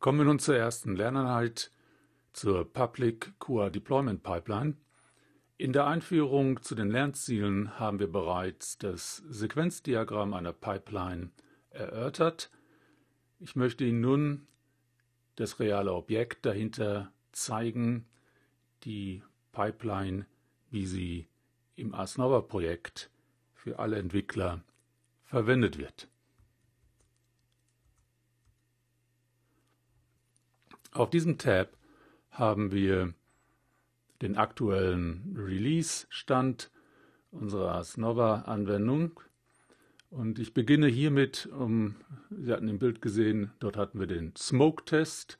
Kommen wir nun zur ersten Lerneinheit, zur Public QA Deployment Pipeline. In der Einführung zu den Lernzielen haben wir bereits das Sequenzdiagramm einer Pipeline erörtert. Ich möchte Ihnen nun das reale Objekt dahinter zeigen, die Pipeline, wie sie im Asnova-Projekt für alle Entwickler verwendet wird. Auf diesem Tab haben wir den aktuellen Release-Stand unserer Snova-Anwendung. Und ich beginne hiermit, um, Sie hatten im Bild gesehen, dort hatten wir den Smoke-Test,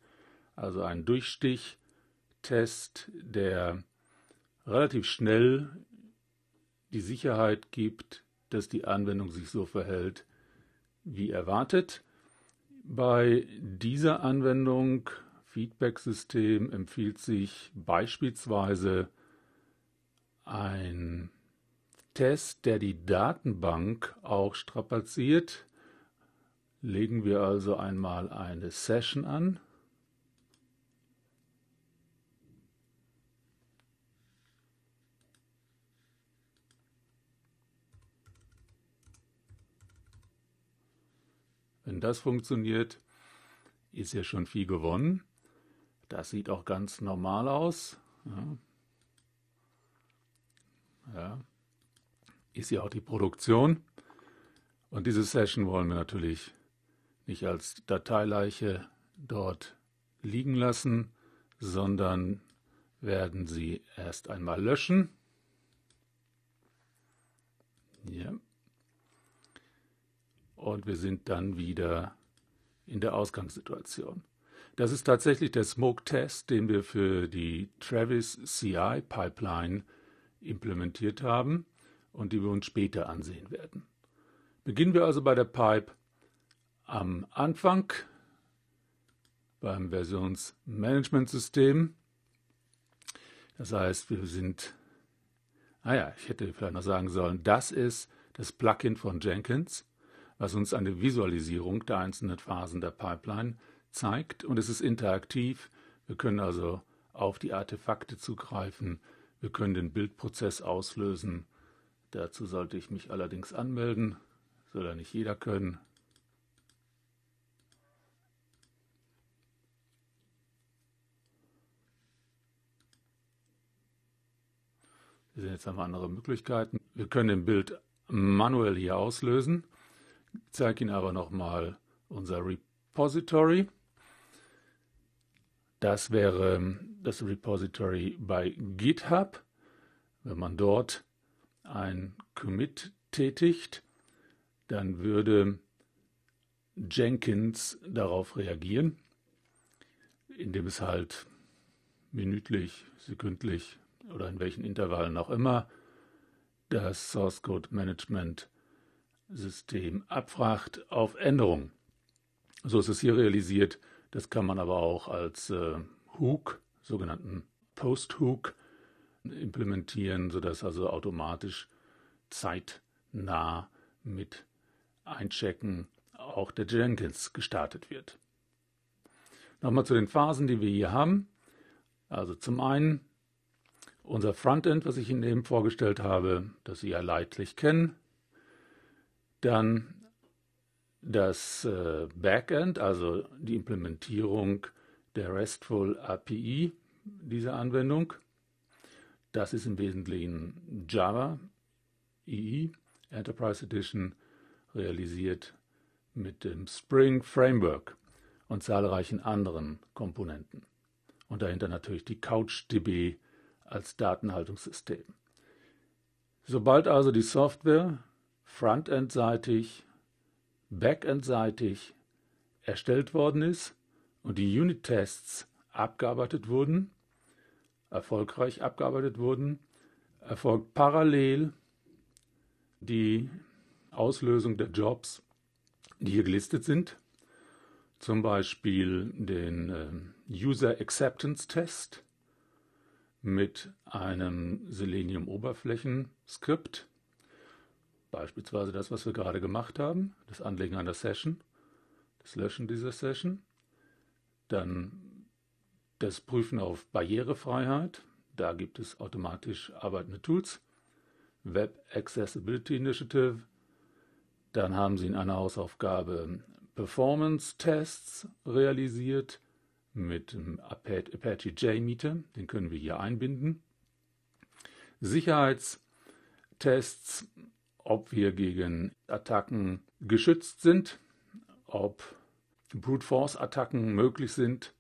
also einen Durchstich-Test, der relativ schnell die Sicherheit gibt, dass die Anwendung sich so verhält, wie erwartet. Bei dieser Anwendung Feedback-System empfiehlt sich beispielsweise ein Test, der die Datenbank auch strapaziert. Legen wir also einmal eine Session an. Wenn das funktioniert, ist ja schon viel gewonnen. Das sieht auch ganz normal aus. Ja. ja. Ist ja auch die Produktion. Und diese Session wollen wir natürlich nicht als Dateileiche dort liegen lassen, sondern werden sie erst einmal löschen. Ja. Und wir sind dann wieder in der Ausgangssituation. Das ist tatsächlich der Smoke-Test, den wir für die Travis CI Pipeline implementiert haben und die wir uns später ansehen werden. Beginnen wir also bei der Pipe am Anfang beim Versionsmanagementsystem. Das heißt, wir sind, naja, ah ich hätte vielleicht noch sagen sollen, das ist das Plugin von Jenkins, was uns eine Visualisierung der einzelnen Phasen der Pipeline zeigt und es ist interaktiv. Wir können also auf die Artefakte zugreifen. Wir können den Bildprozess auslösen. Dazu sollte ich mich allerdings anmelden. Soll ja nicht jeder können. Wir sehen jetzt haben wir andere Möglichkeiten. Wir können den Bild manuell hier auslösen. Ich zeige Ihnen aber nochmal unser Repository. Das wäre das Repository bei GitHub. Wenn man dort ein Commit tätigt, dann würde Jenkins darauf reagieren, indem es halt minütlich, sekündlich oder in welchen Intervallen auch immer das Source Code Management System abfragt auf Änderungen. So ist es hier realisiert das kann man aber auch als äh, Hook, sogenannten Post-Hook, implementieren, sodass also automatisch zeitnah mit Einchecken auch der Jenkins gestartet wird. Nochmal zu den Phasen, die wir hier haben. Also zum einen unser Frontend, was ich Ihnen eben vorgestellt habe, das Sie ja leidlich kennen. Dann das äh, Backend, also die Implementierung der RESTful API dieser Anwendung. Das ist im Wesentlichen Java EE Enterprise Edition realisiert mit dem Spring Framework und zahlreichen anderen Komponenten. Und dahinter natürlich die CouchDB als Datenhaltungssystem. Sobald also die Software frontendseitig backendseitig erstellt worden ist und die Unit-Tests abgearbeitet wurden, erfolgreich abgearbeitet wurden, erfolgt parallel die Auslösung der Jobs, die hier gelistet sind, zum Beispiel den äh, User Acceptance Test mit einem Selenium Oberflächen Skript Beispielsweise das, was wir gerade gemacht haben, das Anlegen einer Session, das Löschen dieser Session, dann das Prüfen auf Barrierefreiheit, da gibt es automatisch arbeitende Tools, Web Accessibility Initiative, dann haben sie in einer Hausaufgabe Performance-Tests realisiert mit dem Apache JMeter, den können wir hier einbinden. Sicherheitstests ob wir gegen Attacken geschützt sind, ob Brute Force Attacken möglich sind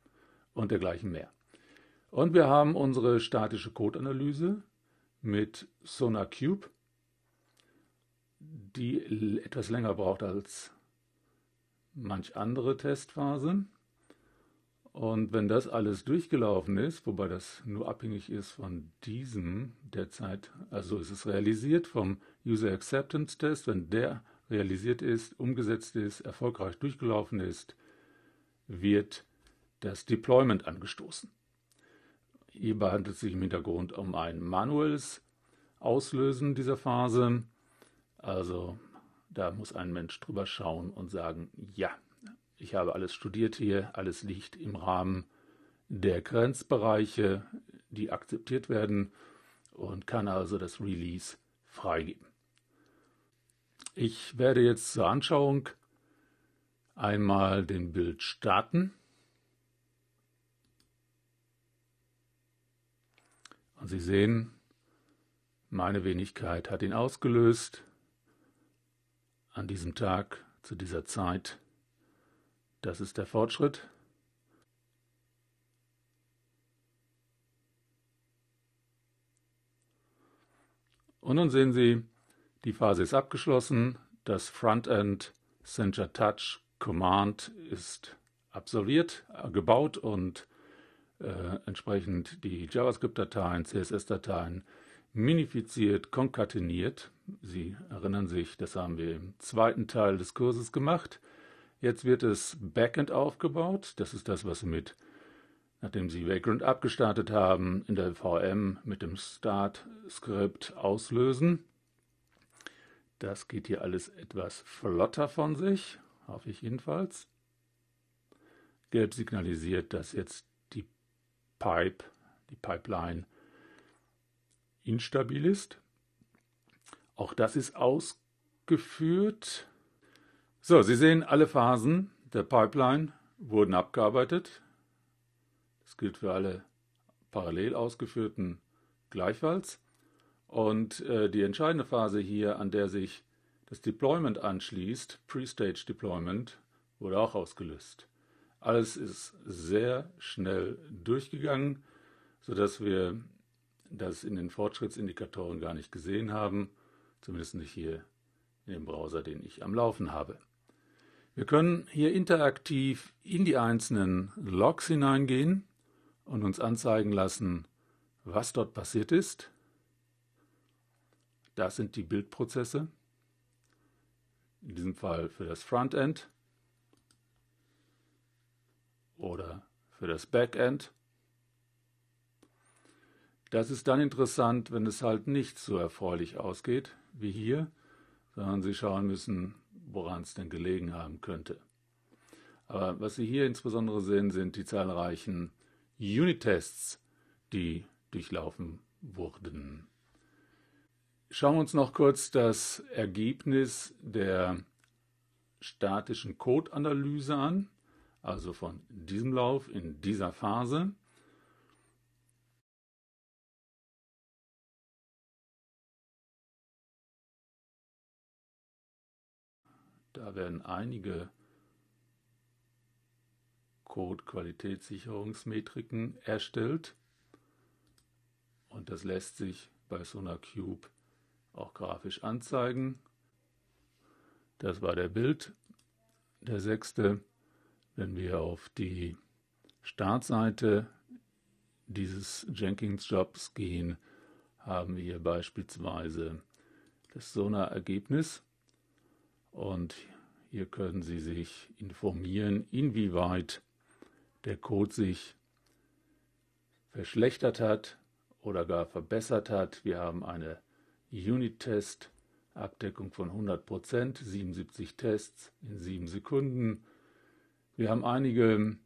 und dergleichen mehr. Und wir haben unsere statische Code-Analyse mit Cube, die etwas länger braucht als manch andere Testphase. Und wenn das alles durchgelaufen ist, wobei das nur abhängig ist von diesem derzeit, also ist es realisiert vom User Acceptance Test, wenn der realisiert ist, umgesetzt ist, erfolgreich durchgelaufen ist, wird das Deployment angestoßen. Hierbei handelt es sich im Hintergrund um ein manuelles Auslösen dieser Phase. Also da muss ein Mensch drüber schauen und sagen, ja, ich habe alles studiert hier, alles liegt im Rahmen der Grenzbereiche, die akzeptiert werden und kann also das Release freigeben. Ich werde jetzt zur Anschauung einmal den Bild starten. Und Sie sehen, meine Wenigkeit hat ihn ausgelöst. An diesem Tag, zu dieser Zeit. Das ist der Fortschritt. Und nun sehen Sie, die Phase ist abgeschlossen. Das Frontend Center Touch Command ist absolviert, gebaut und äh, entsprechend die JavaScript-Dateien, CSS-Dateien minifiziert, konkateniert. Sie erinnern sich, das haben wir im zweiten Teil des Kurses gemacht. Jetzt wird es Backend aufgebaut. Das ist das, was Sie mit, nachdem Sie Vagrant abgestartet haben, in der VM mit dem Start-Skript auslösen. Das geht hier alles etwas flotter von sich, hoffe ich jedenfalls. Gelb signalisiert, dass jetzt die Pipe, die Pipeline instabil ist. Auch das ist ausgeführt. So, Sie sehen, alle Phasen der Pipeline wurden abgearbeitet. Das gilt für alle parallel ausgeführten gleichfalls. Und äh, die entscheidende Phase hier, an der sich das Deployment anschließt, Pre-Stage Deployment, wurde auch ausgelöst. Alles ist sehr schnell durchgegangen, sodass wir das in den Fortschrittsindikatoren gar nicht gesehen haben, zumindest nicht hier in dem Browser, den ich am Laufen habe. Wir können hier interaktiv in die einzelnen Logs hineingehen und uns anzeigen lassen, was dort passiert ist. Das sind die Bildprozesse, in diesem Fall für das Frontend oder für das Backend. Das ist dann interessant, wenn es halt nicht so erfreulich ausgeht wie hier, sondern Sie schauen müssen, woran es denn gelegen haben könnte. Aber was Sie hier insbesondere sehen, sind die zahlreichen Unit-Tests, die durchlaufen wurden. Schauen wir uns noch kurz das Ergebnis der statischen Code-Analyse an, also von diesem Lauf in dieser Phase. Da werden einige Code-Qualitätssicherungsmetriken erstellt und das lässt sich bei Sonar Cube auch grafisch anzeigen. Das war der Bild. Der sechste, wenn wir auf die Startseite dieses Jenkins-Jobs gehen, haben wir hier beispielsweise das Sonar-Ergebnis. Und hier können Sie sich informieren, inwieweit der Code sich verschlechtert hat oder gar verbessert hat. Wir haben eine Unit-Test-Abdeckung von 100%, 77 Tests in 7 Sekunden. Wir haben einige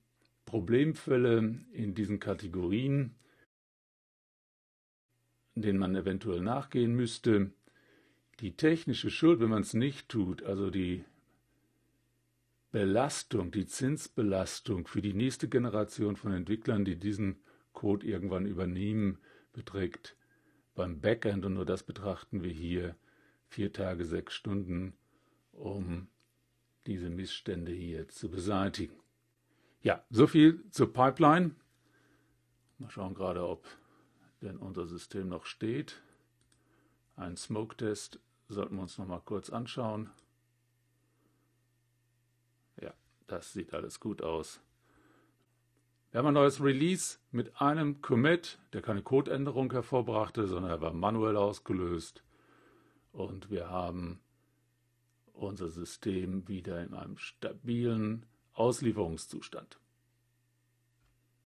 Problemfälle in diesen Kategorien, denen man eventuell nachgehen müsste die technische Schuld, wenn man es nicht tut, also die Belastung, die Zinsbelastung für die nächste Generation von Entwicklern, die diesen Code irgendwann übernehmen, beträgt beim Backend, und nur das betrachten wir hier, vier Tage, sechs Stunden, um diese Missstände hier zu beseitigen. Ja, so viel zur Pipeline. Mal schauen gerade, ob denn unser System noch steht. Ein Smoke-Test sollten wir uns noch mal kurz anschauen. Ja, das sieht alles gut aus. Wir haben ein neues Release mit einem Commit, der keine Codeänderung hervorbrachte, sondern er war manuell ausgelöst. Und wir haben unser System wieder in einem stabilen Auslieferungszustand.